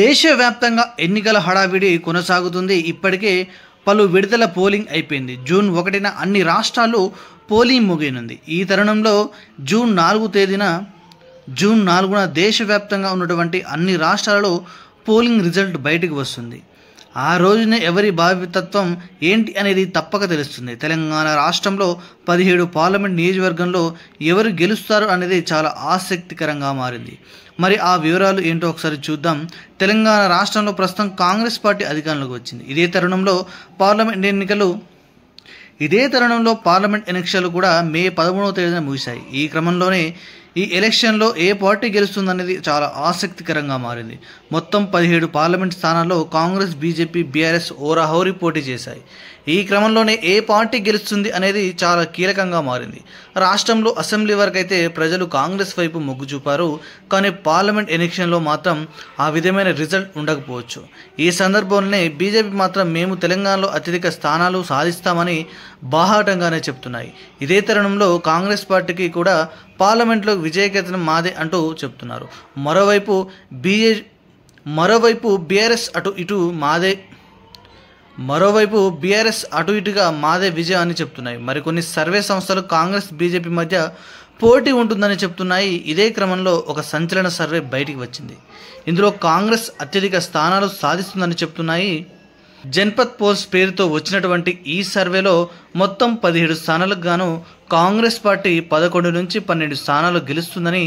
దేశవ్యాప్తంగా ఎన్నికల హడావిడి కొనసాగుతుంది ఇప్పటికే పలు విడుదల పోలింగ్ అయిపోయింది జూన్ ఒకటిన అన్ని రాష్ట్రాలు పోలింగ్ ముగియనుంది ఈ తరుణంలో జూన్ నాలుగు తేదీన జూన్ నాలుగున దేశవ్యాప్తంగా ఉన్నటువంటి అన్ని రాష్ట్రాలలో పోలింగ్ రిజల్ట్ బయటకు వస్తుంది ఆ రోజున ఎవరి భావితత్వం ఏంటి అనేది తప్పక తెలుస్తుంది తెలంగాణ రాష్ట్రంలో పదిహేడు పార్లమెంట్ నియోజకవర్గంలో ఎవరు గెలుస్తారు అనేది చాలా ఆసక్తికరంగా మారింది మరి ఆ వివరాలు ఏంటో ఒకసారి చూద్దాం తెలంగాణ రాష్ట్రంలో ప్రస్తుతం కాంగ్రెస్ పార్టీ అధికారంలోకి వచ్చింది ఇదే తరుణంలో పార్లమెంట్ ఎన్నికలు ఇదే తరుణంలో పార్లమెంట్ ఎన్నికలు కూడా మే పదమూడవ తేదీన ముగిశాయి ఈ క్రమంలోనే ఈ ఎలక్షన్లో ఏ పార్టీ గెలుస్తుందనేది చాలా ఆసక్తికరంగా మారింది మొత్తం పదిహేడు పార్లమెంట్ స్థానాల్లో కాంగ్రెస్ బీజేపీ బీఆర్ఎస్ ఓరాహోరి పోటీ చేశాయి ఈ క్రమంలోనే ఏ పార్టీ గెలుస్తుంది అనేది చాలా కీలకంగా మారింది రాష్ట్రంలో అసెంబ్లీ వరకు అయితే ప్రజలు కాంగ్రెస్ వైపు మొగ్గు చూపారు కానీ పార్లమెంట్ ఎలక్షన్లో మాత్రం ఆ విధమైన రిజల్ట్ ఉండకపోవచ్చు ఈ సందర్భంలోనే బీజేపీ మాత్రం మేము తెలంగాణలో అత్యధిక స్థానాలు సాధిస్తామని బాహాటంగానే చెప్తున్నాయి ఇదే తరుణంలో కాంగ్రెస్ పార్టీకి కూడా పార్లమెంట్లో విజయకేతనం మాదే అంటూ చెప్తున్నారు మరోవైపు బీఏ మరోవైపు బీఆర్ఎస్ అటు ఇటు మాదే మరోవైపు బీఆర్ఎస్ అటు ఇటుగా మాదే విజయం అని చెప్తున్నాయి మరికొన్ని సర్వే సంస్థలు కాంగ్రెస్ బీజేపీ మధ్య పోటీ ఉంటుందని చెప్తున్నాయి ఇదే క్రమంలో ఒక సంచలన సర్వే బయటికి వచ్చింది ఇందులో కాంగ్రెస్ అత్యధిక స్థానాలు సాధిస్తుందని చెప్తున్నాయి జన్పత్ పోల్స్ పేరుతో వచ్చినటువంటి ఈ సర్వేలో మొత్తం పదిహేడు స్థానాలకు గాను కాంగ్రెస్ పార్టీ పదకొండు నుంచి పన్నెండు స్థానాలు గెలుస్తుందని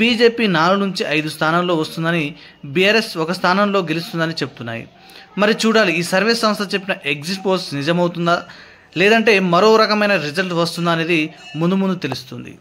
బీజేపీ నాలుగు నుంచి ఐదు స్థానాల్లో వస్తుందని బీఆర్ఎస్ ఒక స్థానంలో గెలుస్తుందని చెప్తున్నాయి మరి చూడాలి ఈ సర్వే సంస్థ చెప్పిన ఎగ్జిట్ పోల్స్ నిజమవుతుందా లేదంటే మరో రకమైన రిజల్ట్ వస్తుందా అనేది ముందు ముందు తెలుస్తుంది